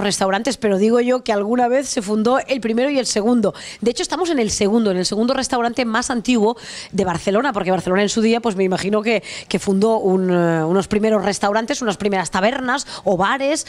restaurantes, pero digo yo que alguna vez se fundó el primero y el segundo. De hecho, estamos en el segundo, en el segundo restaurante más antiguo de Barcelona, porque Barcelona en su día, pues me imagino que, fundó eh, unos primeros restaurantes, unas primeras tabernas o bares,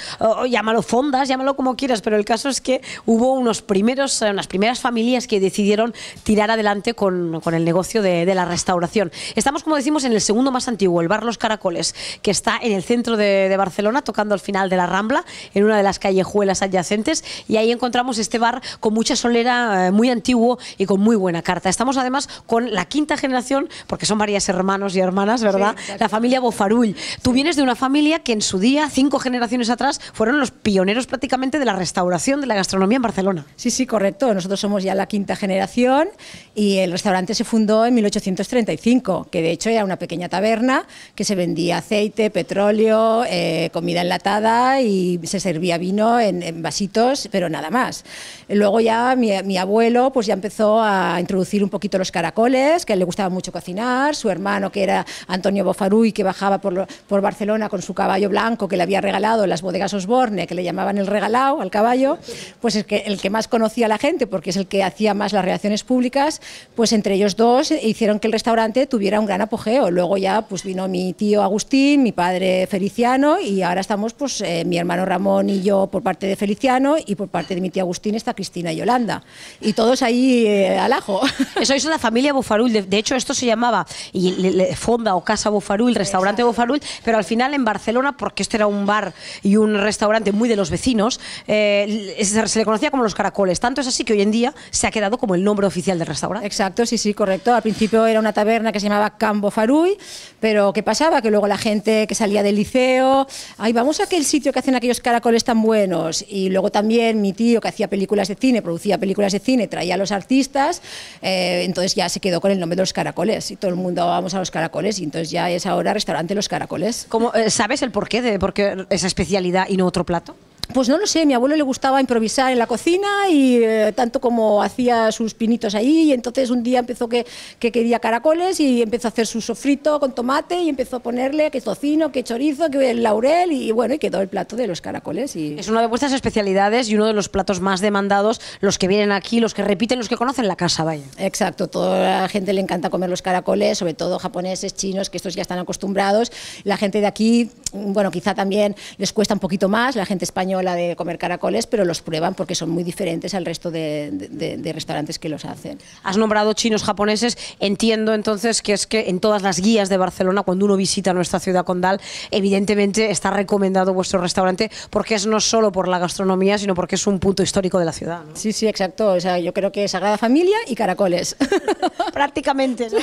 llámalo fondas, llámalo como quieras, pero el caso es que hubo unos primeros, eh, unas primeras familias que decidieron tirar adelante con, el negocio de, la restauración. Estamos, como decimos, en el segundo más antiguo, el Bar Los Caracoles, que está en el centro de, de Barcelona, tocando al final de la Rambla, en una de las calles callejuelas adyacentes y ahí encontramos este bar con mucha solera, eh, muy antiguo y con muy buena carta. Estamos además con la quinta generación, porque son varias hermanos y hermanas, ¿verdad? la familia Bofarull. Tú vienes de una familia que en su día, cinco generaciones atrás, fueron los pioneros prácticamente de la restauración de la gastronomía en Barcelona. Sí, sí, correcto. Nosotros somos ya la quinta generación y el restaurante se fundó en 1835, que de hecho era una pequeña taberna que se vendía aceite, petróleo, eh, comida enlatada y se servía vino en, vasitos, pero nada más. Luego ya mi, abuelo pues ya empezó a introducir un poquito los caracoles, que a él le gustaba mucho cocinar, su hermano que era Antonio Bofaruy, que bajaba por, por Barcelona con su caballo blanco que le había regalado en las bodegas Osborne, que le llamaban el regalado al caballo, pues el que, el que más conocía a la gente, porque es el que hacía más las relaciones públicas, pues entre ellos dos hicieron que el restaurante tuviera un gran apogeo. Luego ya pues vino mi tío Agustín, mi padre Feliciano y ahora estamos pues eh, mi hermano Ramón y yo por parte de Feliciano y por parte de mi tía Agustín está Cristina y Yolanda. Y todos ahí eh, al ajo. es la familia Bofarul. De, hecho, esto se llamaba y, Fonda o Casa Bofarul, restaurante Exacto. pero al final en Barcelona, porque esto era un bar y un restaurante muy de los vecinos, eh, se le conocía como los caracoles. Tanto es así que hoy en día se ha quedado como el nombre oficial del restaurante. Exacto, sí, sí, correcto. Al principio era una taberna que se llamaba Can Farui, pero ¿qué pasaba? Que luego la gente que salía del liceo, ahí vamos a aquel sitio que hacen aquellos caracoles tan buenos buenos. Y luego también mi tío, que hacía películas de cine, producía películas de cine, traía a los artistas, eh, entonces ya se quedó con el nombre de Los Caracoles. Y todo el mundo vamos a Los Caracoles, y entonces ya es ahora restaurante Los Caracoles. Eh, ¿Sabes el porqué de por qué esa especialidad y no otro plato? Pues no lo sé, mi abuelo le gustaba improvisar en la cocina y eh, tanto como hacía sus pinitos ahí y entonces un día empezó que, quería caracoles y empezó a hacer su sofrito con tomate y empezó a ponerle que tocino, que chorizo, que laurel y bueno, y quedó el plato de los caracoles. Y... Es una de vuestras especialidades y uno de los platos más demandados, los que vienen aquí, los que repiten, los que conocen la casa, vaya. Exacto, toda la gente le encanta comer los caracoles, sobre todo japoneses, chinos, que estos ya están acostumbrados. La gente de aquí, bueno, quizá también les cuesta un poquito más, la gente española la de comer caracoles, pero los prueban porque son muy diferentes al resto de, restaurantes que los hacen. Has nombrado chinos japoneses, entiendo entonces que es que en todas las guías de Barcelona, cuando uno visita nuestra ciudad condal, evidentemente está recomendado vuestro restaurante porque es no solo por la gastronomía, sino porque es un punto histórico de la ciudad. Sí, sí, exacto. sea, yo creo que Sagrada Familia y caracoles. Prácticamente.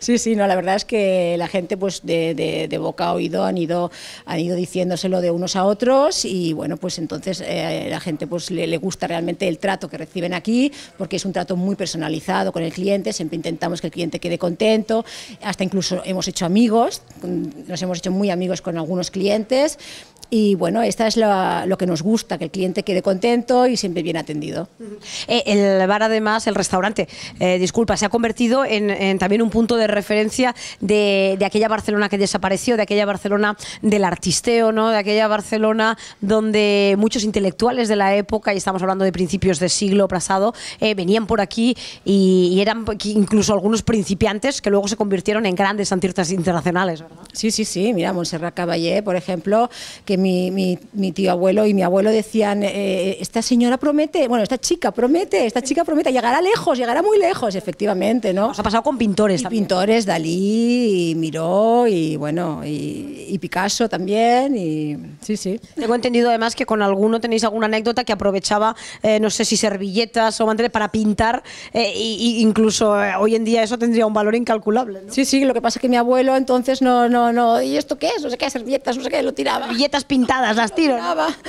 Sí, sí, no, la verdad es que la gente pues de, boca a oído han ido, han ido diciéndoselo de unos a otros y bueno, pues pues entonces eh, a la gente pues le, le, gusta realmente el trato que reciben aquí, porque es un trato muy personalizado con el cliente, siempre intentamos que el cliente quede contento, hasta incluso hemos hecho amigos, nos hemos hecho muy amigos con algunos clientes, y bueno, esta es lo que nos gusta, que el cliente quede contento y siempre bien atendido. Eh, el bar, además, el restaurante, eh, disculpa, se ha convertido en, también un punto de referencia de, aquella Barcelona que desapareció, de aquella Barcelona del artisteo, ¿no? de aquella Barcelona donde muchos intelectuales de la época, y estamos hablando de principios de siglo pasado, eh, venían por aquí y, eran incluso algunos principiantes que luego se convirtieron en grandes artistas internacionales. Sí, sí, sí. Mira, Montserrat Caballé, por ejemplo, que mi, tío abuelo y mi abuelo decían, eh, eh, esta señora promete, bueno, esta chica promete, esta chica promete, llegará lejos, llegará muy lejos, efectivamente, ¿no? Nos ha pasado con pintores también. Pintores, Dalí, y Miró, y bueno, y, Picasso también, y sí, sí. Tengo entendido además que con alguno tenéis alguna anécdota que aprovechaba, eh, no sé si servilletas o manteles para pintar, e incluso hoy en día eso tendría un valor incalculable, Sí, sí, lo que pasa es que mi abuelo entonces no, no, no, ¿y esto qué es? No sé qué, servilletas, no sé qué, lo tiraba. Servilletas pintadas, las tiro.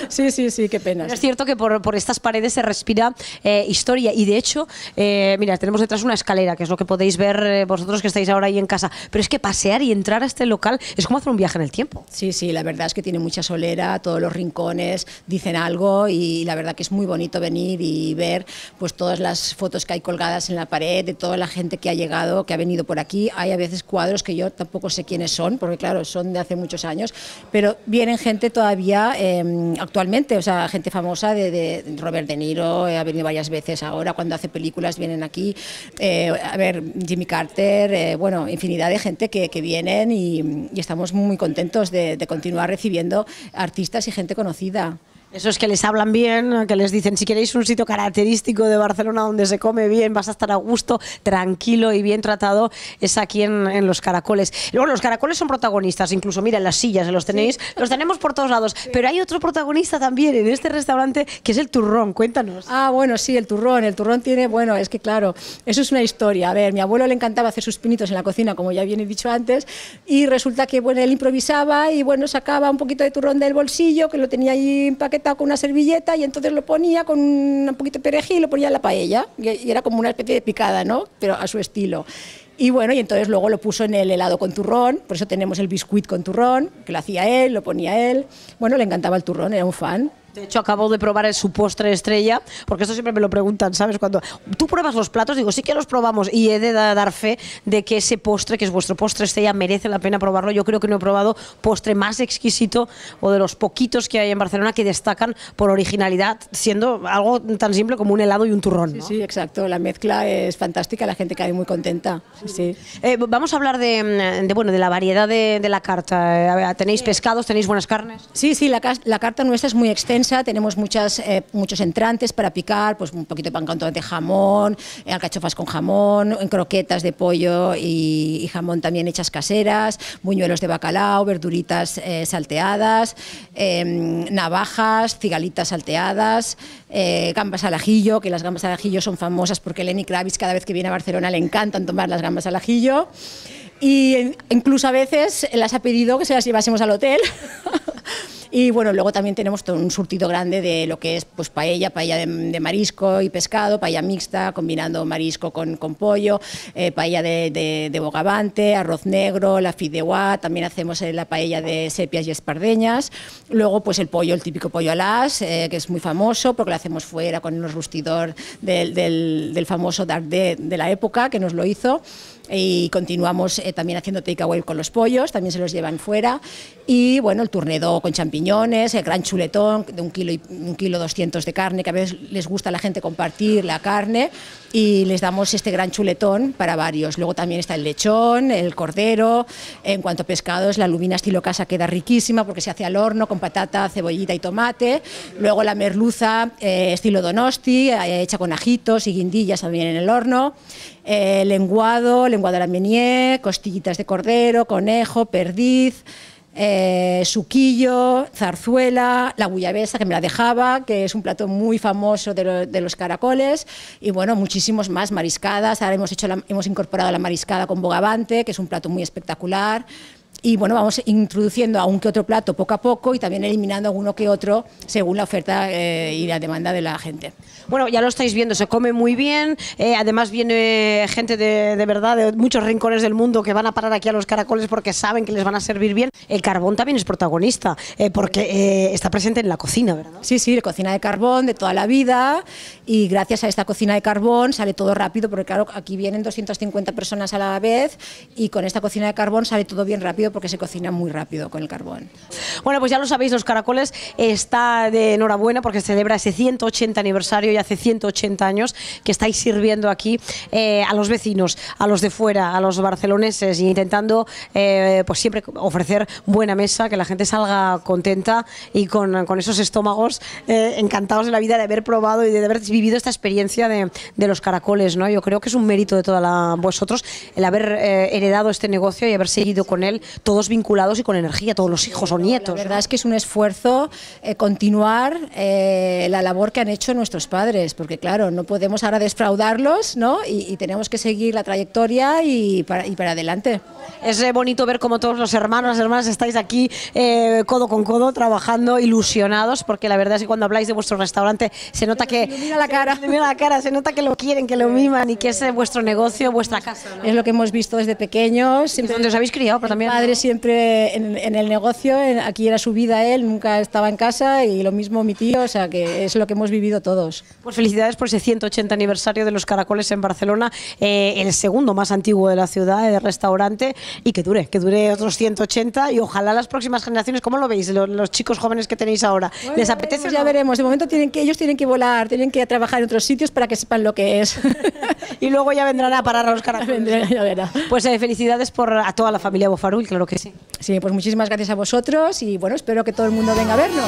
Sí, sí, sí, qué pena. es cierto que por, estas paredes se respira eh, historia y de hecho, eh, mira, tenemos detrás una escalera, que es lo que podéis ver eh, vosotros que estáis ahora ahí en casa, pero es que pasear y entrar a este local es como hacer un viaje en el tiempo. Sí, sí, la verdad es que tiene mucha solera, todos los rincones dicen algo y la verdad que es muy bonito venir y ver pues todas las fotos que hay colgadas en la pared, de toda la gente que ha llegado, que ha venido por aquí. Hay a veces cuadros que yo tampoco sé quiénes son, porque claro, son de hace muchos años, pero vienen gente todavía em, actualmente, o sea, gente famosa de, Robert De Niro, eh, ha venido varias veces ahora, cuando hace películas vienen aquí, eh, a ver, Jimmy Carter, eh, bueno, infinidad de gente que, vienen y, estamos muy contentos de continuar recibiendo artistas y gente conocida. Eso es que les hablan bien, que les dicen, si queréis un sitio característico de Barcelona donde se come bien, vas a estar a gusto, tranquilo y bien tratado, es aquí en, Los Caracoles. Luego los caracoles son protagonistas, incluso, mira, en las sillas, los tenéis, los tenemos por todos lados, pero hay otro protagonista también en este restaurante que es el turrón, cuéntanos. Ah, bueno, sí, el turrón, el turrón tiene, bueno, es que claro, eso es una historia. A ver, mi abuelo le encantaba hacer sus pinitos en la cocina, como ya bien he dicho antes, y resulta que, bueno, él improvisaba y, bueno, sacaba un poquito de turrón del bolsillo, que lo tenía ahí empaquetado con una servilleta y entonces lo ponía con un poquito de perejil y lo ponía en la paella. Y era como una especie de picada, ¿no? Pero a su estilo. Y bueno, y entonces luego lo puso en el helado con turrón, por eso tenemos el biscuit con turrón, que lo hacía él, lo ponía él. Bueno, le encantaba el turrón, era un fan. De hecho, acabo de probar su postre estrella, porque esto siempre me lo preguntan, ¿sabes? Cuando tú pruebas los platos, digo, sí que los probamos y he de dar fe de que ese postre, que es vuestro postre estrella, merece la pena probarlo. Yo creo que no he probado postre más exquisito o de los poquitos que hay en Barcelona que destacan por originalidad, siendo algo tan simple como un helado y un turrón. Sí, sí, exacto. La mezcla es fantástica, la gente cae muy contenta. Sí, eh, vamos a hablar mm, de, bueno, de la variedad de, la carta. Eh, ¿Tenéis pescados? ¿Tenéis buenas carnes? Sí, sí, la carta nuestra es muy extensa tenemos muchas, eh, muchos entrantes para picar, pues un poquito de pan de jamón, eh, alcachofas con jamón, croquetas de pollo y, jamón también hechas caseras, buñuelos de bacalao, verduritas eh, salteadas, em, navajas, cigalitas salteadas, gambas al ajillo, que las gambas al ajillo son famosas porque Lenny Kravitz cada vez que viene a Barcelona le encantan tomar las gambas al ajillo y incluso a veces las ha pedido que se las llevásemos al hotel Y bueno, luego también tenemos todo un surtido grande de lo que es pues paella, paella de, marisco y pescado, paella mixta, combinando marisco con, con pollo, eh, paella de, de, bogavante, arroz negro, la fideuá, también hacemos eh, la paella de sepias y espardeñas. Luego pues el pollo, el típico pollo alas, eh, que es muy famoso porque lo hacemos fuera con un rustidor del, del, famoso Dark de, de la época que nos lo hizo y continuamos eh, también haciendo takeaway con los pollos, también se los llevan fuera y bueno, el turnedo con champiñones el gran chuletón de un kilo, y, un 200 de carne, que a veces les gusta a la gente compartir la carne y les damos este gran chuletón para varios. Luego también está el lechón, el cordero, en cuanto a pescados, la lubina estilo casa queda riquísima porque se hace al horno con patata, cebollita y tomate. Luego la merluza eh, estilo donosti, eh, hecha con ajitos y guindillas también en el horno. Eh, lenguado, lenguado de la menier, costillitas de cordero, conejo, perdiz. Eh, suquillo, zarzuela, la guayabesa que me la dejaba, que es un plato muy famoso de, los caracoles, y bueno, muchísimos más, mariscadas, ahora hecho hemos incorporado la mariscada con bogavante, que es un plato muy espectacular, y bueno, vamos introduciendo aún que otro plato poco a poco y también eliminando uno que otro según la oferta eh, y la demanda de la gente. Bueno, ya lo estáis viendo, se come muy bien, eh, además viene gente de, verdad de muchos rincones del mundo que van a parar aquí a los caracoles porque saben que les van a servir bien. El carbón también es protagonista eh, porque está presente en la cocina, ¿verdad? Sí, sí, cocina de carbón de toda la vida y gracias a esta cocina de carbón sale todo rápido porque claro, aquí vienen 250 personas a la vez y con esta cocina de carbón sale todo bien rápido porque se cocina muy rápido con el carbón. Bueno, pues ya lo sabéis, los caracoles está de enhorabuena porque celebra ese 180 aniversario y hace 180 años que estáis sirviendo aquí eh, a los vecinos, a los de fuera, a los barceloneses, e intentando eh, pues siempre ofrecer buena mesa, que la gente salga contenta y con, esos estómagos eh, encantados de la vida de haber probado y de haber vivido esta experiencia de, de, los caracoles, ¿no? Yo creo que es un mérito de todos vosotros el haber heredado este negocio y haber seguido con él, todos vinculados y con energía, todos los hijos o nietos la verdad es que es un esfuerzo eh, continuar eh, la labor que han hecho nuestros padres, porque claro, no podemos ahora desfraudarlos, ¿no? Y, tenemos que seguir la trayectoria y para, y para adelante. Es bonito ver cómo todos los hermanos, las hermanas estáis aquí eh, codo con codo trabajando, ilusionados, porque la verdad es que cuando habláis de vuestro restaurante se nota que... Mira la cara. Mira la cara, se nota que lo quieren, que lo miman y que es vuestro negocio, vuestra casa. Es lo que hemos visto desde pequeños. Siempre, donde os habéis criado, pero también... Padre siempre en, el negocio, en, aquí era su vida él, nunca estaba en casa y lo mismo mi tío, o sea que es lo que hemos vivido todos. Pues felicidades por ese 180 aniversario de los caracoles en Barcelona, eh, el segundo más antiguo de la ciudad, de eh, restaurante, y que dure, que dure otros 180 y ojalá las próximas generaciones, ¿cómo lo veis? Los, chicos jóvenes que tenéis ahora, ¿les apetece? Ya veremos, de momento tienen que, ellos tienen que volar, tienen que trabajar en otros sitios para que sepan lo que es. y luego ya vendrán a parar a los caracoles. Pues eh, felicidades por, a toda la familia Bofarul, claro que sí. Sí, pues muchísimas gracias a vosotros y bueno, espero que todo el mundo venga a vernos.